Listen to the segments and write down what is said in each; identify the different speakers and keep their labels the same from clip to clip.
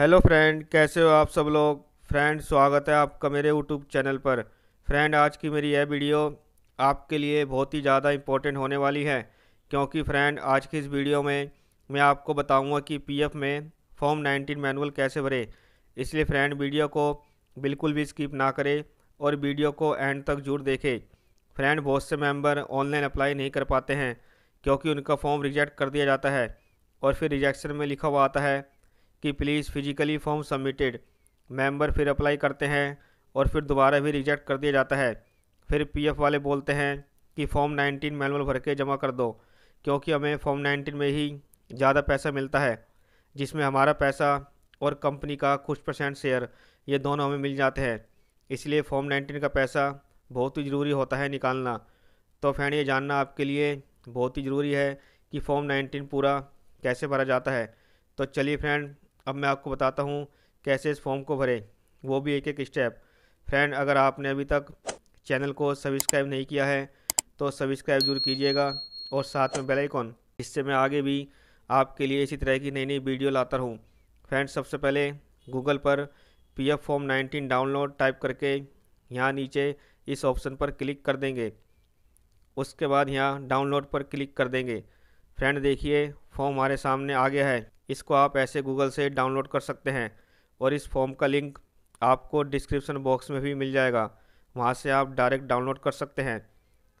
Speaker 1: hello friend कैसे हो आप सब लोग फ्रेंड स्वागत है आपका मेरे यूट्यूब चैनल पर फ्रेंड आज की मेरी यह वीडियो आपके लिए बहुत ही ज़्यादा इम्पोर्टेंट होने वाली है क्योंकि फ्रेंड आज की इस वीडियो में मैं आपको बताऊंगा कि पीएफ में फॉर्म 19 मैनुअल कैसे भरे इसलिए फ्रेंड वीडियो को बिल्कुल भी स्किप ना करें और वीडियो को एंड तक जरूर देखें फ्रेंड बहुत से मेम्बर ऑनलाइन अप्लाई नहीं कर पाते हैं क्योंकि उनका फॉर्म रिजेक्ट कर दिया जाता है और फिर रिजेक्शन में लिखा हुआ आता है कि please physically form submitted member फिर अप्लाई करते हैं और फिर दोबारा भी रिजेक्ट कर दिया जाता है फिर पीएफ वाले बोलते हैं कि फॉर्म 19 मैनुअल भर के जमा कर दो क्योंकि हमें फॉर्म 19 में ही ज़्यादा पैसा मिलता है जिसमें हमारा पैसा और कंपनी का कुछ परसेंट शेयर ये दोनों हमें मिल जाते हैं इसलिए फॉर्म नाइनटीन का पैसा बहुत ही ज़रूरी होता है निकालना तो फ्रेंड ये जानना आपके लिए बहुत ही ज़रूरी है कि फॉर्म नाइनटीन पूरा कैसे भरा जाता है तो चलिए फ्रेंड अब मैं आपको बताता हूँ कैसे इस फॉर्म को भरें वो भी एक एक स्टेप फ्रेंड अगर आपने अभी तक चैनल को सब्सक्राइब नहीं किया है तो सब्सक्राइब जरूर कीजिएगा और साथ में बेल इससे मैं आगे भी आपके लिए इसी तरह की नई नई वीडियो लाता रहूँ फ्रेंड्स सबसे पहले गूगल पर P F form nineteen download type करके यहाँ नीचे इस ऑप्शन पर क्लिक कर देंगे उसके बाद यहाँ डाउनलोड पर क्लिक कर देंगे फ्रेंड देखिए फॉर्म हमारे सामने आ गया है इसको आप ऐसे गूगल से डाउनलोड कर सकते हैं और इस फॉर्म का लिंक आपको डिस्क्रिप्शन बॉक्स में भी मिल जाएगा वहाँ से आप डायरेक्ट डाउनलोड कर सकते हैं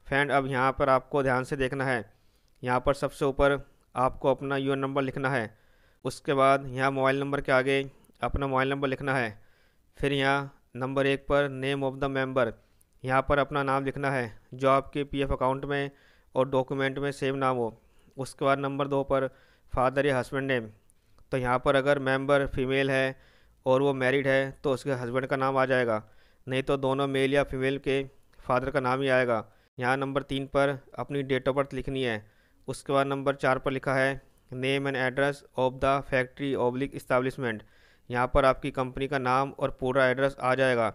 Speaker 1: फ्रेंड अब यहाँ पर आपको ध्यान से देखना है यहाँ पर सबसे ऊपर आपको अपना यू नंबर लिखना है उसके बाद यहाँ मोबाइल नंबर के आगे अपना मोबाइल नंबर लिखना है फिर यहाँ नंबर एक पर नेम ऑफ़ द मेंबर यहाँ पर अपना नाम लिखना है जो आपके पीएफ अकाउंट में और डॉक्यूमेंट में सेम नाम हो उसके बाद नंबर दो पर फादर या हस्बैंड नेम तो यहाँ पर अगर मेंबर फीमेल है और वो मैरिड है तो उसके हस्बैंड का नाम आ जाएगा नहीं तो दोनों मेल या फीमेल के फादर का नाम ही आएगा यहाँ नंबर तीन पर अपनी डेट ऑफ बर्थ लिखनी है उसके बाद नंबर चार पर लिखा है name and address of the factory oblique establishment यहाँ पर आपकी कंपनी का नाम और पूरा एड्रेस आ जाएगा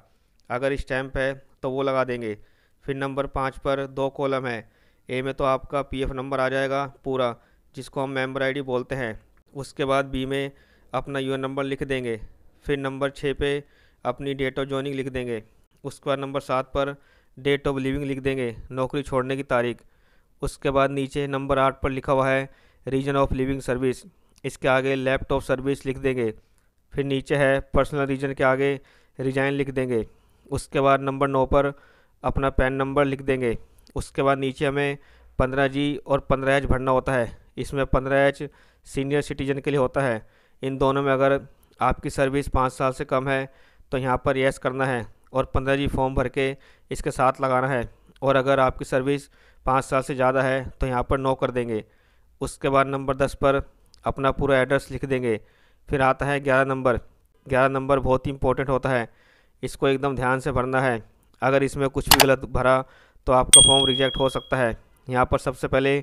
Speaker 1: अगर स्टैम्प है तो वो लगा देंगे फिर नंबर पाँच पर दो कॉलम है ए में तो आपका पीएफ नंबर आ जाएगा पूरा जिसको हम मेंबर आईडी बोलते हैं उसके बाद बी में अपना यू नंबर लिख देंगे फिर नंबर छः पे अपनी डेट ऑफ ज्वाइनिंग लिख देंगे उसके बाद नंबर सात पर डेट ऑफ लिविंग लिख देंगे नौकरी छोड़ने की तारीख उसके बाद नीचे नंबर आठ पर लिखा हुआ है रीजन ऑफ लिविंग सर्विस इसके आगे लैपटॉप सर्विस लिख देंगे फिर नीचे है पर्सनल रीजन के आगे रिजाइन लिख देंगे उसके बाद नंबर नौ पर अपना पैन नंबर लिख देंगे उसके बाद नीचे हमें पंद्रह जी और पंद्रह एच भरना होता है इसमें पंद्रह एच सीनियर सिटीजन के लिए होता है इन दोनों में अगर आपकी सर्विस पाँच साल से कम है तो यहाँ पर येस करना है और पंद्रह जी फॉर्म भर के इसके साथ लगाना है और अगर आपकी सर्विस पाँच साल से ज़्यादा है तो यहाँ पर नो कर देंगे उसके बाद नंबर दस पर अपना पूरा एड्रेस लिख देंगे फिर आता है ग्यारह नंबर ग्यारह नंबर बहुत ही इंपॉर्टेंट होता है इसको एकदम ध्यान से भरना है अगर इसमें कुछ भी गलत भरा तो आपका फॉर्म रिजेक्ट हो सकता है यहाँ पर सबसे पहले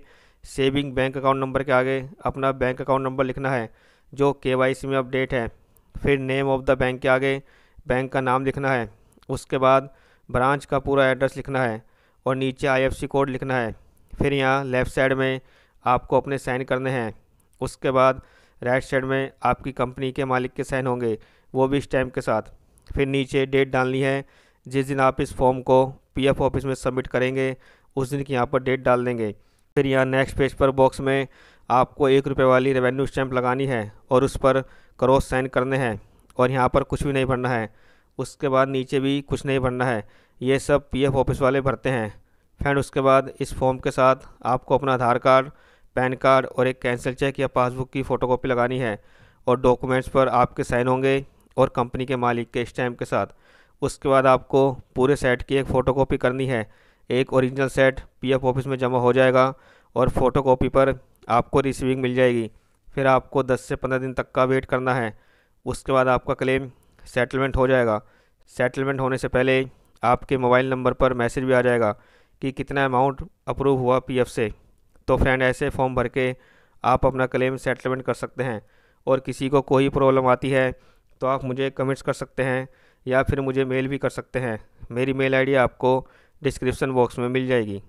Speaker 1: सेविंग बैंक अकाउंट नंबर के आगे अपना बैंक अकाउंट नंबर लिखना है जो के में अपडेट है फिर नेम ऑफ़ द बैंक के आगे बैंक का नाम लिखना है उसके बाद ब्रांच का पूरा एड्रेस लिखना है और नीचे आई कोड लिखना है फिर यहाँ लेफ़्ट साइड में आपको अपने साइन करने हैं उसके बाद राइट साइड में आपकी कंपनी के मालिक के साइन होंगे वो भी स्टैम्प के साथ फिर नीचे डेट डालनी है जिस दिन आप इस फॉर्म को पीएफ ऑफिस में सबमिट करेंगे उस दिन की यहाँ पर डेट डाल देंगे फिर यहाँ नेक्स्ट पेज पर बॉक्स में आपको एक रुपये वाली रेवेन्यू स्टैंप लगानी है और उस पर क्रॉस साइन करने हैं और यहाँ पर कुछ भी नहीं भरना है उसके बाद नीचे भी कुछ नहीं भरना है ये सब पीएफ ऑफिस वाले भरते हैं फ्रेंड उसके बाद इस फॉर्म के साथ आपको अपना आधार कार्ड पैन कार्ड और एक कैंसिल चेक या पासबुक की फ़ोटोकॉपी लगानी है और डॉक्यूमेंट्स पर आपके साइन होंगे और कंपनी के मालिक के स्टैम्प के साथ उसके बाद आपको पूरे सेट की एक फ़ोटोकॉपी करनी है एक ओरिजिनल सेट पीएफ ऑफिस में जमा हो जाएगा और फोटोकॉपी पर आपको रिसीविंग मिल जाएगी फिर आपको 10 से 15 दिन तक का वेट करना है उसके बाद आपका क्लेम सेटलमेंट हो जाएगा सेटलमेंट होने से पहले आपके मोबाइल नंबर पर मैसेज भी आ जाएगा कि कितना अमाउंट अप्रूव हुआ पीएफ से तो फ्रेंड ऐसे फॉर्म भर के आप अपना क्लेम सेटलमेंट कर सकते हैं और किसी को कोई प्रॉब्लम आती है तो आप मुझे कमेंट्स कर सकते हैं या फिर मुझे मेल भी कर सकते हैं मेरी मेल आईडी आपको डिस्क्रिप्शन बॉक्स में मिल जाएगी